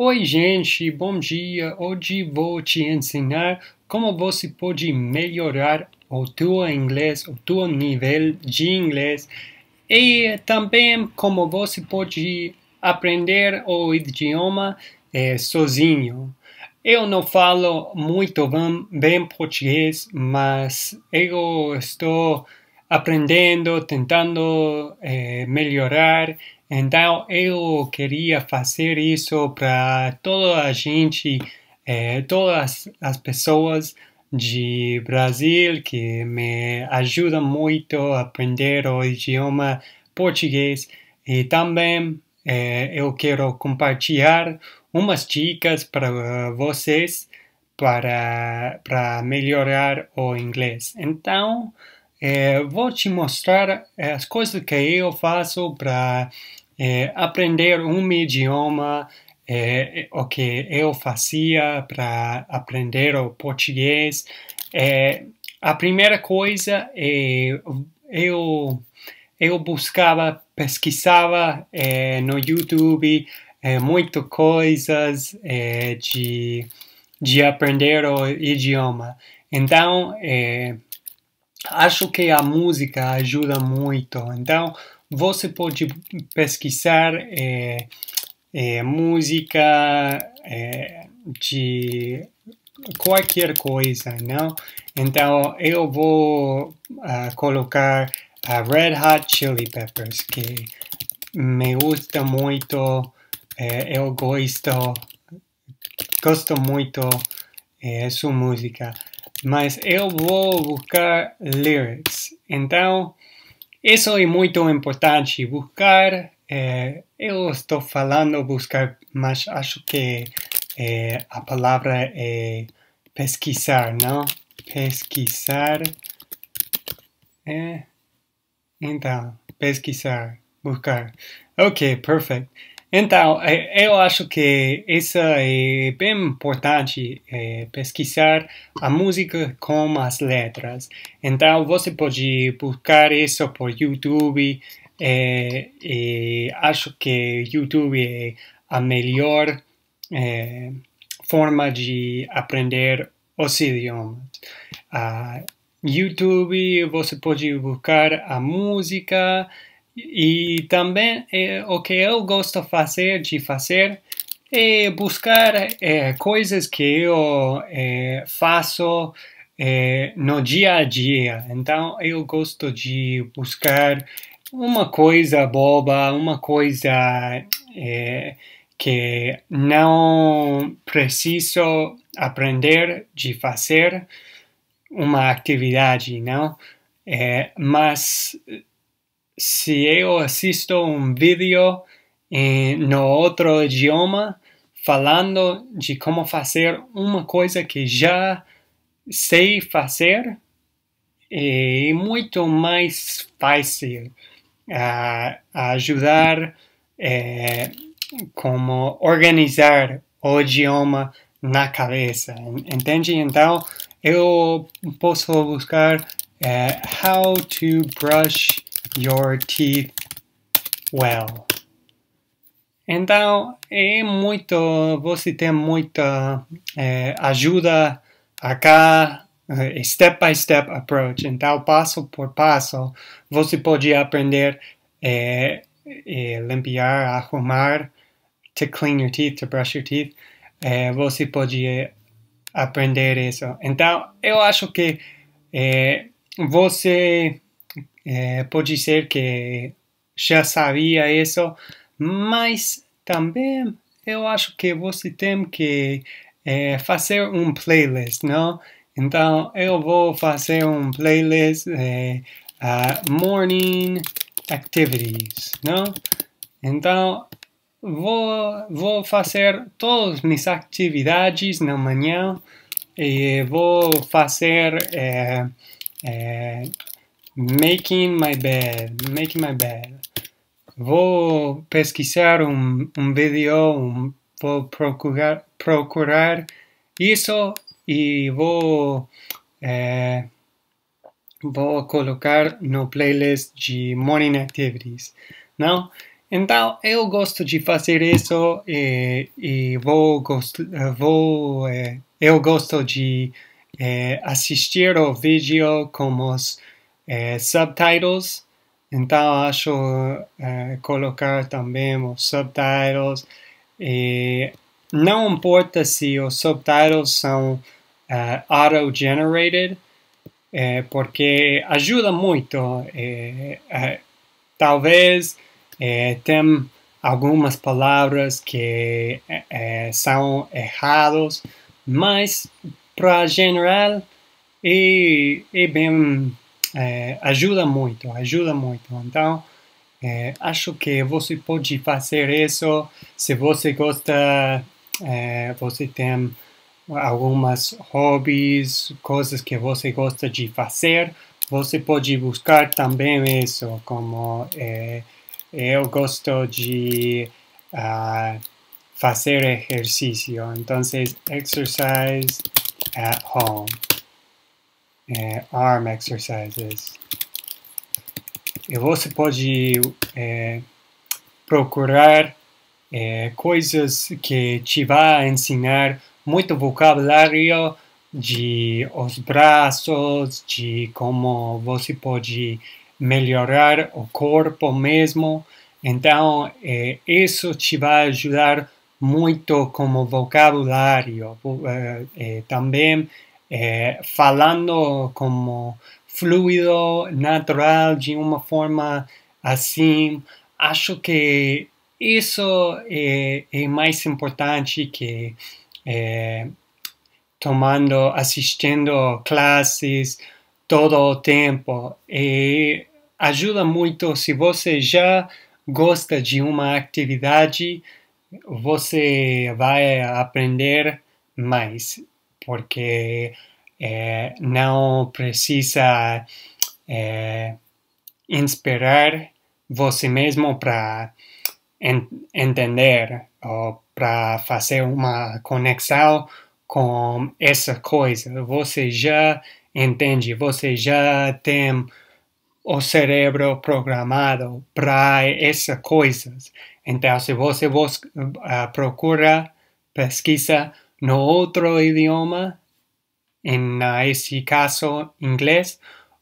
Oi, gente, bom dia. Hoje vou te ensinar como você pode melhorar o teu inglês, o teu nível de inglês e também como você pode aprender o idioma eh, sozinho. Eu não falo muito bem, bem português, mas eu estou aprendendo, tentando eh, melhorar. Então eu queria fazer isso para toda a gente, é, todas as pessoas de Brasil que me ajudam muito a aprender o idioma português e também é, eu quero compartilhar umas dicas para vocês para, para melhorar o inglês. Então, é, vou te mostrar é, as coisas que eu faço para é, aprender um idioma, é, o que eu fazia para aprender o português. É, a primeira coisa é eu eu buscava, pesquisava é, no YouTube é, muito coisas de de aprender o idioma. Então, é, acho que a música ajuda muito. Então, você pode pesquisar é, é, música é, de qualquer coisa, não? Então, eu vou uh, colocar a ah, Red Hot Chili Peppers, que me gusta muito, eu gosto, gosto muito é, sua música mas eu vou buscar lyrics. Então, isso é muito importante, buscar. É, eu estou falando buscar, mas acho que é, a palavra é pesquisar, não? Pesquisar. É. Então, pesquisar, buscar. Ok, perfect. Então, é, eu acho que isso é bem importante, é, pesquisar a música com as letras. Então, você pode buscar isso por YouTube, é, e acho que YouTube é a melhor é, forma de aprender os idiomas. Ah, YouTube, você pode buscar a música, e também é, o que eu gosto fazer de fazer é buscar é, coisas que eu é, faço é, no dia a dia. Então eu gosto de buscar uma coisa boba, uma coisa é, que não preciso aprender de fazer uma atividade, não? É, mas se eu assisto um vídeo no outro idioma falando de como fazer uma coisa que já sei fazer, é muito mais fácil a, a ajudar é, como organizar o idioma na cabeça, entende? Então eu posso buscar é, how to brush your teeth well. Então, é muito, você tem muita é, ajuda acá, é, step by step approach. Então, passo por passo, você pode aprender é, é, limpar, arrumar, to clean your teeth, to brush your teeth. É, você pode aprender isso. Então, eu acho que é, você eh, pode ser que já sabia isso, mas também eu acho que você tem que fazer eh, um playlist, não? Então eu vou fazer um playlist de uh, morning activities, não? Então vou vou fazer todas minhas atividades na manhã e eh, vou fazer Making my bed, making my bed. Vou pesquisar um, um vídeo, um, vou procurar, procurar isso e vou, é, vou colocar no playlist de Morning Activities, não? Então, eu gosto de fazer isso e, e vou, vou é, eu gosto de é, assistir o vídeo como os é, subtitles. Então, acho eh, é, colocar também os subtitles. E eh, não importa se os subtitles são auto-generated, porque ajuda muito. talvez é, tem algumas palavras que são erradas, mas para geral é, é bem é, eh, ajuda muito, ajuda muito. Então, é, eh, acho que você pode fazer isso se você gosta, é, eh, você tem algumas hobbies, coisas que você gosta de fazer, você pode buscar também isso, como eu gosto de uh, ah, fazer exercício, então exercise at home é, arm exercises. E você pode é, procurar é, coisas que te vão ensinar muito vocabulário de os braços, de como você pode melhorar o corpo mesmo. Então, é, isso te vai ajudar muito como vocabulário. É, é, também eh, falando como fluido, natural, de uma forma assim. Acho que isso é, é mais importante que eh, tomando, assistindo classes todo o tempo. E ajuda muito se você já gosta de uma atividade, você vai aprender mais porque eh, não precisa eh, inspirar você mesmo para en entender ou para fazer uma conexão com essa coisa. Você já entende, você já tem o cérebro programado para essas coisas. Então, se você uh, procura, pesquisa, no outro idioma, em caso inglês,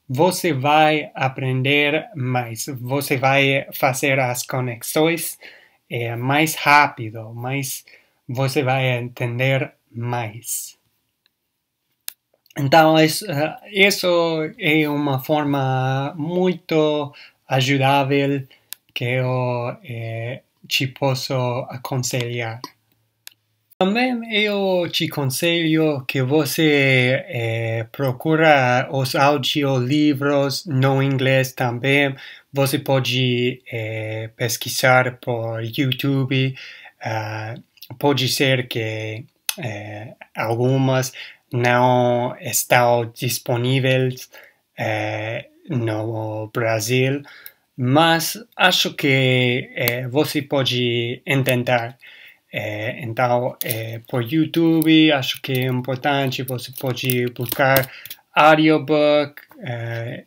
você vai aprender mais, você vai fazer as conexões é, mais rápido, mais você vai entender mais. Então, isso, eh, isso é uma forma muito ajudável que eu é, te posso aconselhar. Também eu te conselho que você é, procura os audiolivros no inglês também. Você pode é, pesquisar por YouTube. Uh, pode ser que é, algumas não estão disponíveis é, no Brasil, mas acho que é, você pode tentar. Eh, então, eh, por YouTube, acho que é importante, você pode buscar audiobook, que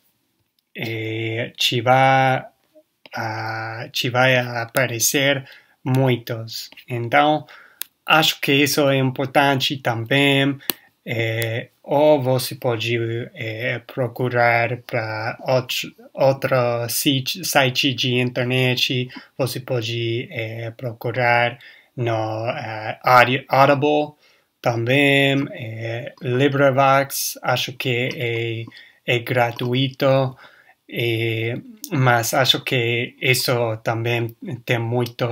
eh, te, vai, te vai aparecer muitos. Então, acho que isso é importante também. ou você pode procurar para outro, outro site, site de internet, você pode procurar no uh, Audible, também é, eh, LibriVox, acho que é, é gratuito, é, mas acho que isso também tem muito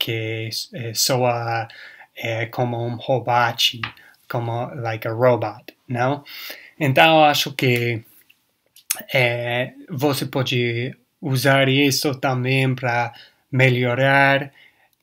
que é, soa é, como um robot, como like a robot, não? Então acho que é, você pode usar isso também para melhorar.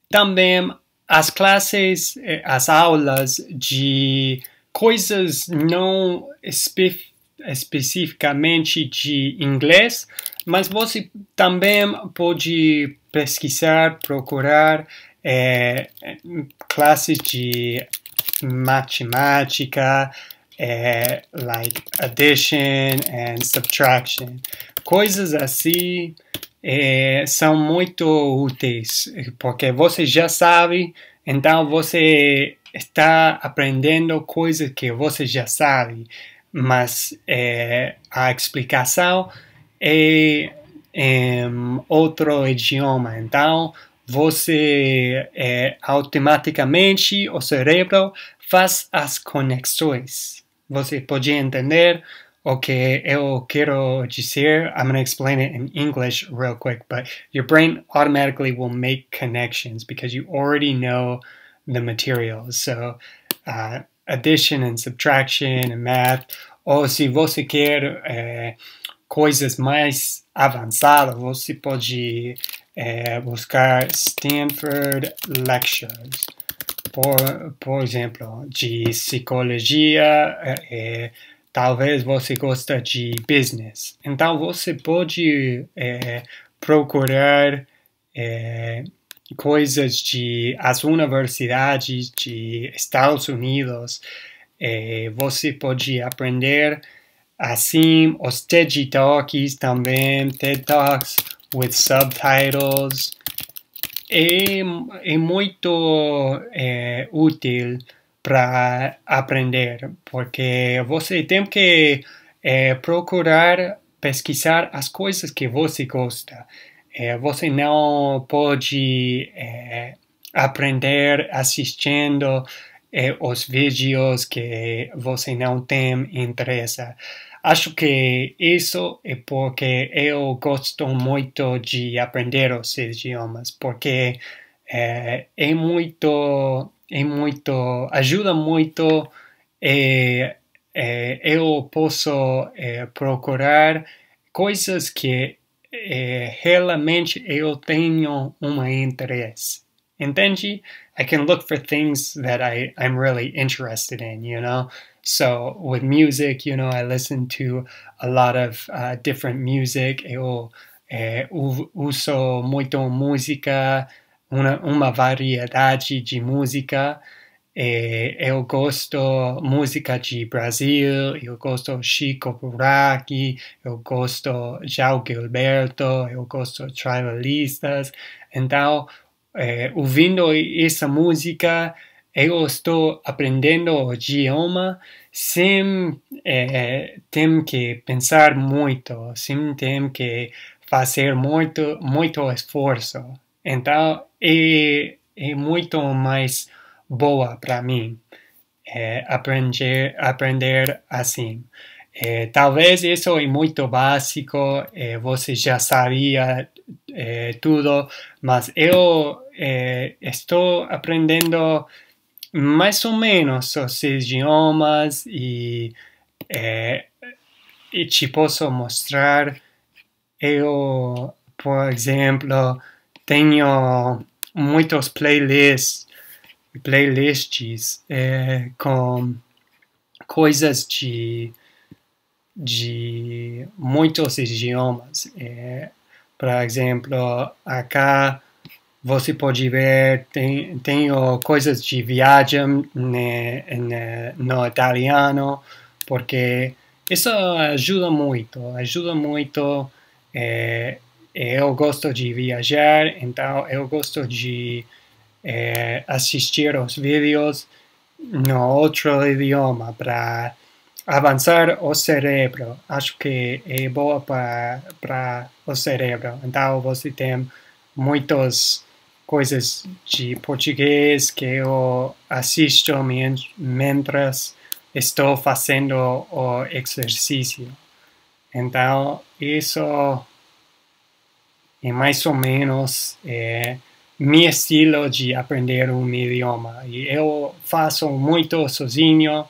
Também as classes, eh, as aulas de coisas não espe especificamente de inglês, mas você também pode pesquisar, procurar é, classes de matemática, é, like addition and subtraction, coisas assim é, são muito úteis, porque você já sabe, então você está aprendendo coisas que você já sabe, mas é, a explicação é em é, outro idioma, então você é, automaticamente o cérebro faz as conexões. Você pode entender okay, eu quiero decir, I'm going to explain it in English real quick, but your brain automatically will make connections because you already know the materials. So uh, addition and subtraction and math. Ou se você quer eh, coisas mais avançadas, você pode eh, buscar Stanford Lectures. Por, por exemplo, de psicologia, e eh, talvez você gosta de business. Então você pode é, procurar é, coisas de as universidades de Estados Unidos. É, você pode aprender assim os TED Talks também, TED Talks with subtitles. É, é muito é, útil para aprender, porque você tem que é, procurar pesquisar as coisas que você gosta. É, você não pode é, aprender assistindo é, os vídeos que você não tem interesse. Acho que isso é porque eu gosto muito de aprender os idiomas, porque é, é muito é muito ajuda muito é, é, eu posso é, procurar coisas que realmente eu tenho um interesse entende I can look for things that I I'm really interested in you know so with music you know I listen to a lot of uh, different music eu uso muito música uma, uma variedade de música. E é, eu gosto música de Brasil, eu gosto Chico Buarque, eu gosto João Gilberto, eu gosto tribalistas. Então, é, ouvindo essa música, eu estou aprendendo o idioma sem é, ter que pensar muito, sem ter que fazer muito, muito esforço. Então, é, é muito mais boa para mim é, aprender, aprender assim. É, talvez isso é muito básico, é, você já sabia é, tudo, mas eu é, estou aprendendo mais ou menos os idiomas e, é, e te posso mostrar. Eu, por exemplo, tenho muitos playlists, playlists é, com coisas de, de muitos idiomas. É, por exemplo, acá você pode ver, tem, tenho coisas de viagem né, né, no italiano, porque isso ajuda muito, ajuda muito é, é, eu gosto de viajar, então eu gosto de é, assistir os vídeos no outro idioma para avançar o cérebro. Acho que é boa para o cérebro. Então você tem muitas coisas de português que eu assisto mientras estou fazendo o exercício. Então, isso é mais ou menos é, meu estilo de aprender um idioma. E eu faço muito sozinho.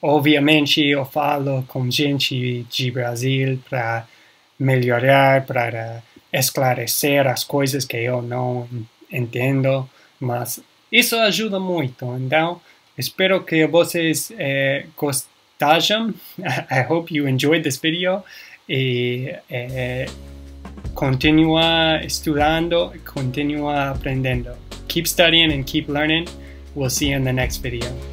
Obviamente, eu falo com gente de Brasil para melhorar, para esclarecer as coisas que eu não entendo, mas isso ajuda muito. Então, espero que vocês é, gostaram. I hope you enjoyed this video. E, é, é, Continúa estudiando, continúa aprendiendo. Keep studying and keep learning. We'll see you in the next video.